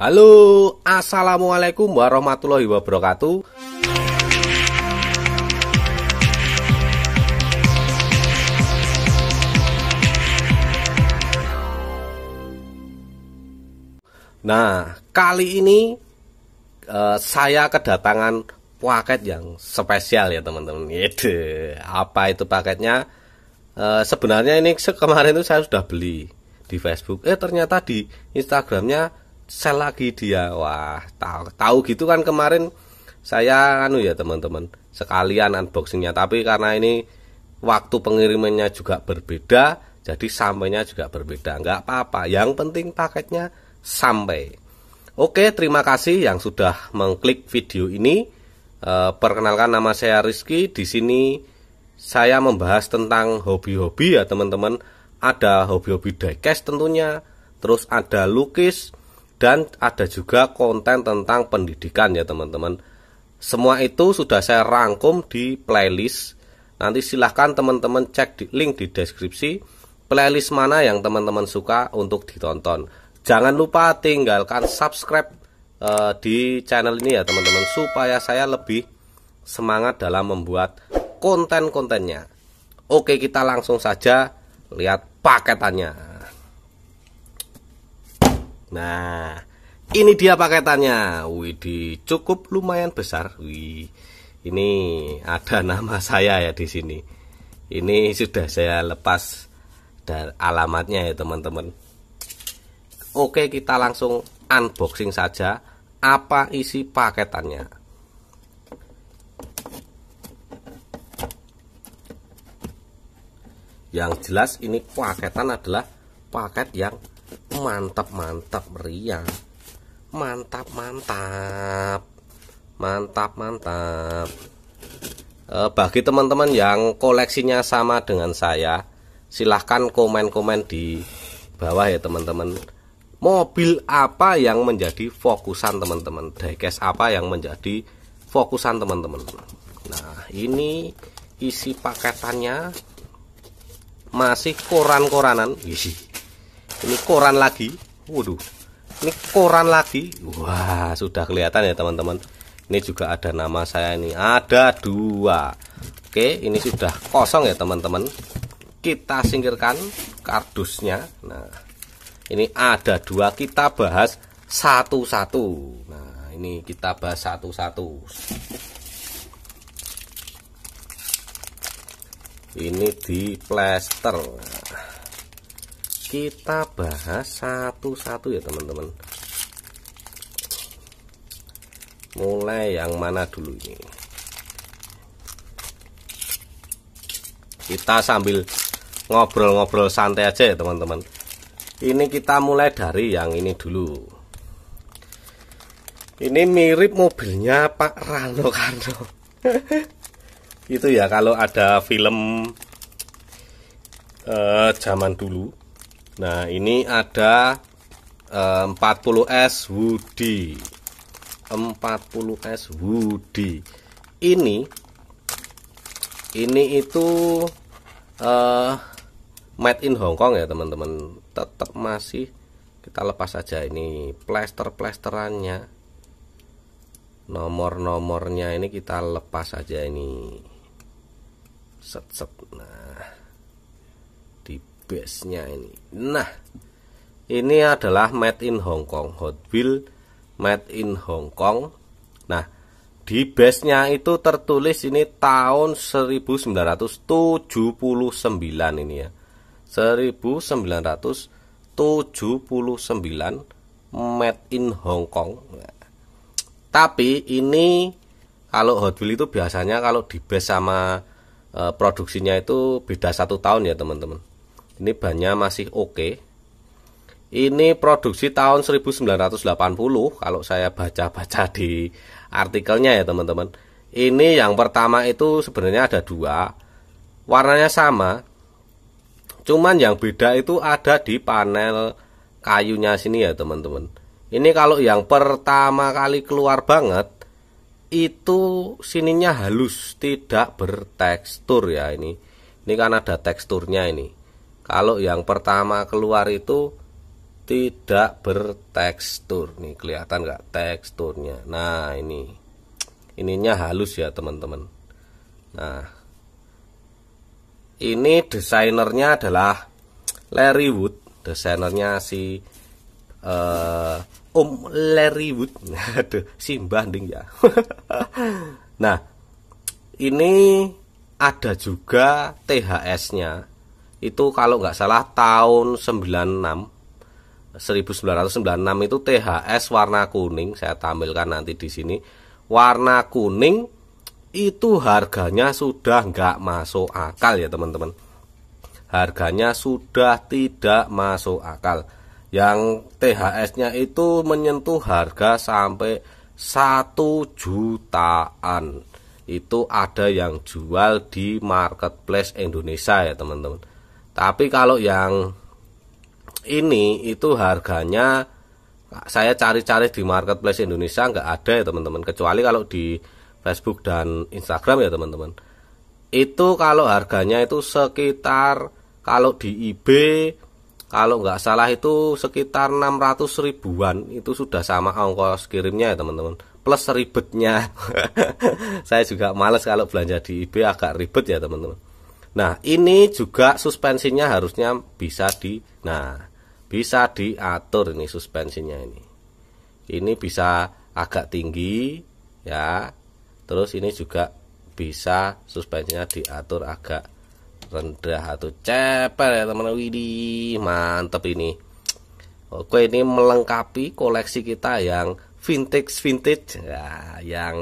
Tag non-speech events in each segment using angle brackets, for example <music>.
Halo, Assalamualaikum warahmatullahi wabarakatuh Nah, kali ini eh, saya kedatangan paket yang spesial ya teman-teman Itu, apa itu paketnya? Eh, sebenarnya ini kemarin itu saya sudah beli di Facebook Eh ternyata di Instagramnya sel lagi dia wah tahu tahu gitu kan kemarin saya anu ya teman-teman sekalian unboxingnya tapi karena ini waktu pengirimannya juga berbeda jadi sampainya juga berbeda nggak apa-apa yang penting paketnya sampai oke terima kasih yang sudah mengklik video ini e, perkenalkan nama saya Rizky di sini saya membahas tentang hobi-hobi ya teman-teman ada hobi-hobi diecast tentunya terus ada lukis dan ada juga konten tentang pendidikan ya teman-teman. Semua itu sudah saya rangkum di playlist. Nanti silahkan teman-teman cek di link di deskripsi playlist mana yang teman-teman suka untuk ditonton. Jangan lupa tinggalkan subscribe uh, di channel ini ya teman-teman supaya saya lebih semangat dalam membuat konten-kontennya. Oke kita langsung saja lihat paketannya. Nah, ini dia paketannya. di cukup lumayan besar. Wih, ini ada <laughs> nama saya ya di sini. Ini sudah saya lepas dari alamatnya ya teman-teman. Oke, kita langsung unboxing saja apa isi paketannya. Yang jelas ini paketan adalah paket yang mantap mantap meriah mantap mantap eh, mantap mantap bagi teman-teman yang koleksinya sama dengan saya silahkan komen-komen di bawah ya teman-teman mobil apa yang menjadi fokusan teman-teman diecast apa yang menjadi fokusan teman-teman nah ini isi paketannya masih koran-koranan isi ini koran lagi waduh ini koran lagi wah sudah kelihatan ya teman-teman ini juga ada nama saya ini ada dua oke ini sudah kosong ya teman-teman kita singkirkan kardusnya nah ini ada dua kita bahas satu-satu nah ini kita bahas satu-satu ini di plaster kita bahas satu-satu ya teman-teman mulai yang mana dulu ini kita sambil ngobrol-ngobrol santai aja ya teman-teman ini kita mulai dari yang ini dulu ini mirip mobilnya Pak Rano Karno <laughs> itu ya kalau ada film eh, zaman dulu Nah ini ada eh, 40S Woody 40S Woody ini ini itu eh, made in Hong Kong ya teman-teman tetap masih kita lepas aja ini Plaster-plasterannya nomor-nomornya ini kita lepas aja ini set set nah base-nya ini. Nah, ini adalah made in Hong Kong, Hot wheel made in Hong Kong. Nah, di base-nya itu tertulis ini tahun 1979 ini ya. 1979 made in Hong Kong. tapi ini kalau Hot wheel itu biasanya kalau di base sama eh, produksinya itu beda satu tahun ya teman-teman ini bannya masih oke. Okay. Ini produksi tahun 1980 kalau saya baca-baca di artikelnya ya teman-teman. Ini yang pertama itu sebenarnya ada dua. Warnanya sama. Cuman yang beda itu ada di panel kayunya sini ya teman-teman. Ini kalau yang pertama kali keluar banget itu sininya halus, tidak bertekstur ya ini. Ini kan ada teksturnya ini kalau yang pertama keluar itu tidak bertekstur nih kelihatan nggak teksturnya nah ini ininya halus ya teman-teman nah ini desainernya adalah Larry Wood desainernya si uh, Om Larry Wood <laughs> aduh simbah ding ya <laughs> nah ini ada juga THS-nya itu kalau nggak salah tahun 96 1996 itu THS warna kuning saya tampilkan nanti di sini warna kuning itu harganya sudah nggak masuk akal ya teman-teman harganya sudah tidak masuk akal yang THS-nya itu menyentuh harga sampai 1 jutaan itu ada yang jual di marketplace Indonesia ya teman-teman tapi kalau yang ini itu harganya saya cari-cari di marketplace Indonesia nggak ada ya teman-teman kecuali kalau di Facebook dan Instagram ya teman-teman itu kalau harganya itu sekitar kalau di IB kalau nggak salah itu sekitar 600 ribuan itu sudah sama ongkos kirimnya ya teman-teman plus ribetnya <laughs> saya juga males kalau belanja di IB agak ribet ya teman-teman Nah, ini juga suspensinya harusnya bisa di nah, bisa diatur ini suspensinya ini. Ini bisa agak tinggi ya. Terus ini juga bisa suspensinya diatur agak rendah atau ceper ya teman-teman. Widih, mantap ini. Oke, ini melengkapi koleksi kita yang vintage vintage ya, yang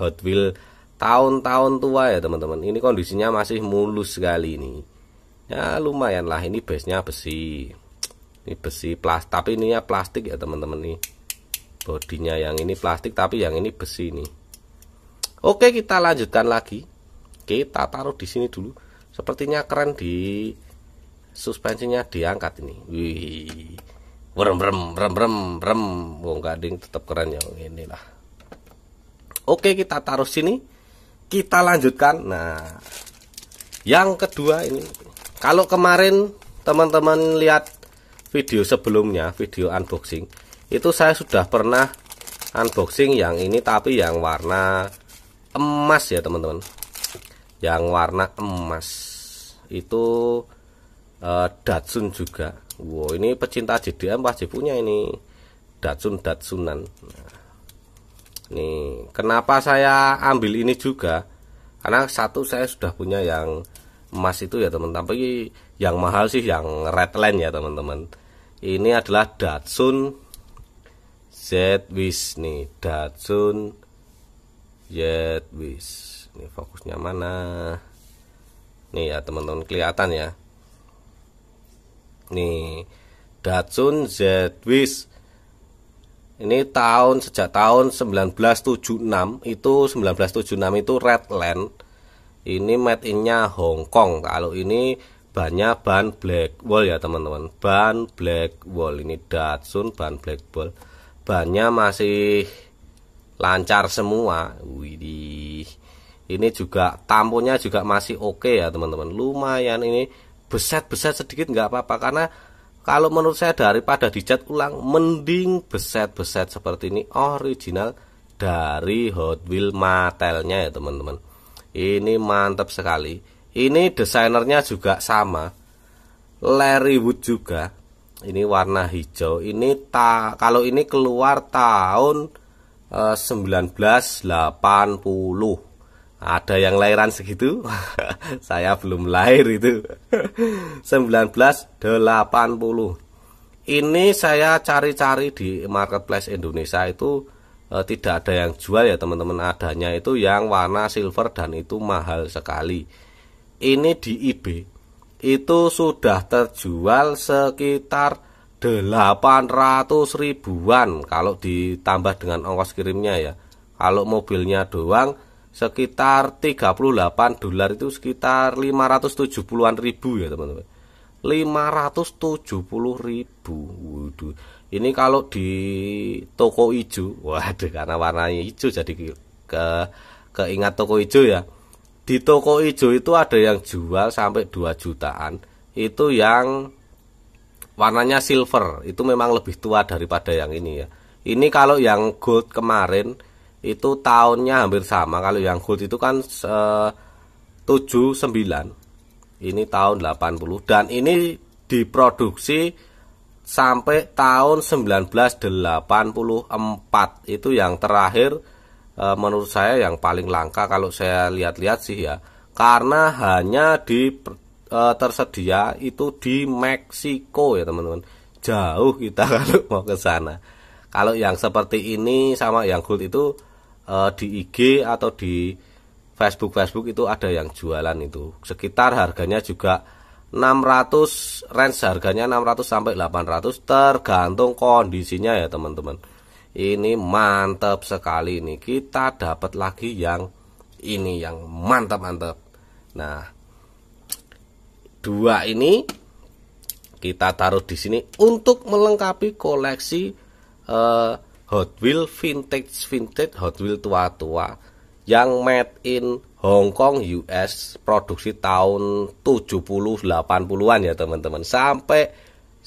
Hot Wheels tahun-tahun tua ya teman-teman ini kondisinya masih mulus sekali ini ya lumayan lah ini base nya besi ini besi plastik tapi ini ya plastik ya teman-teman nih bodinya yang ini plastik tapi yang ini besi nih oke kita lanjutkan lagi kita taruh di sini dulu sepertinya keren di suspensinya diangkat ini wih brem brem brem brem brem oh, gading tetap keren ya inilah oke kita taruh sini kita lanjutkan nah yang kedua ini kalau kemarin teman-teman lihat video sebelumnya video unboxing itu saya sudah pernah unboxing yang ini tapi yang warna emas ya teman-teman yang warna emas itu uh, Datsun juga wow ini pecinta JDM pasti punya ini Datsun Datsunan nah, Nih, kenapa saya ambil ini juga? Karena satu saya sudah punya yang emas itu ya teman-teman. Tapi yang mahal sih yang redline ya teman-teman. Ini adalah Datsun Z Wish nih, Datsun Z Wish. Ini fokusnya mana? Nih ya teman-teman kelihatan ya. Nih, Datsun Z Wish ini tahun sejak tahun 1976 itu 1976 itu Redland. Ini made innya Hong Kong. Kalau ini banyak ban Black Wall ya teman-teman. Ban Black Wall ini Datsun ban Black Wall Bannya masih lancar semua. Widih. Ini juga tampunya juga masih oke okay ya teman-teman. Lumayan ini beset-beset sedikit nggak apa-apa karena kalau menurut saya daripada dicat ulang, mending beset-beset seperti ini original dari Hot Wheels Mattelnya ya teman-teman. Ini mantap sekali. Ini desainernya juga sama. Larry Wood juga. Ini warna hijau. Ini ta kalau ini keluar tahun eh, 1980 ada yang lahiran segitu <laughs> saya belum lahir itu 1980 <laughs> ini saya cari-cari di marketplace Indonesia itu e, tidak ada yang jual ya teman-teman adanya itu yang warna silver dan itu mahal sekali ini di eBay itu sudah terjual sekitar 800 ribuan kalau ditambah dengan ongkos kirimnya ya kalau mobilnya doang sekitar 38 dolar itu sekitar 570-an ribu ya teman-teman 570 ribu Waduh. ini kalau di toko hijau waduh karena warnanya hijau jadi ke keingat toko hijau ya di toko hijau itu ada yang jual sampai 2 jutaan itu yang warnanya silver itu memang lebih tua daripada yang ini ya ini kalau yang gold kemarin itu tahunnya hampir sama kalau yang gold itu kan eh, se 79 ini tahun 80 dan ini diproduksi sampai tahun 1984 itu yang terakhir eh, menurut saya yang paling langka kalau saya lihat-lihat sih ya karena hanya di eh, tersedia itu di Meksiko ya teman-teman jauh kita <laughs> kalau mau ke sana kalau yang seperti ini sama yang gold itu uh, di IG atau di Facebook Facebook itu ada yang jualan itu. Sekitar harganya juga 600 range harganya 600 sampai 800 tergantung kondisinya ya teman-teman. Ini mantap sekali ini. Kita dapat lagi yang ini yang mantap-mantap. Nah, dua ini kita taruh di sini untuk melengkapi koleksi uh, Hot Wheel vintage vintage Hot Wheel tua-tua yang made in Hong Kong US produksi tahun 70-80-an ya teman-teman sampai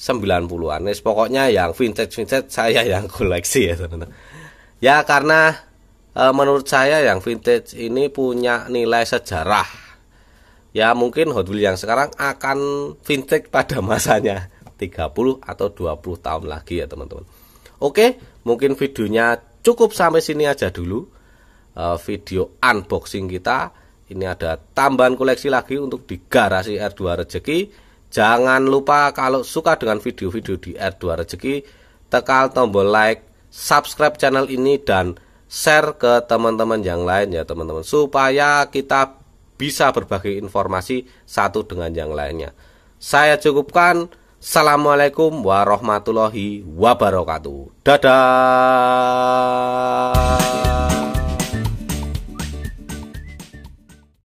90-an. ini pokoknya yang vintage-vintage <laughs> saya yang koleksi ya teman-teman. Ya karena e, menurut saya yang vintage ini punya nilai sejarah. Ya mungkin Hot Wheels yang sekarang akan vintage pada masanya 30 atau 20 tahun lagi ya teman-teman. Oke, mungkin videonya cukup sampai sini aja dulu. Eh, video unboxing kita. Ini ada tambahan koleksi lagi untuk di garasi R2 Rezeki. Jangan lupa kalau suka dengan video-video di R2 Rezeki, tekan tombol like, subscribe channel ini dan share ke teman-teman yang lain ya teman-teman supaya kita bisa berbagi informasi satu dengan yang lainnya. Saya cukupkan Assalamualaikum warahmatullahi wabarakatuh. Dadah.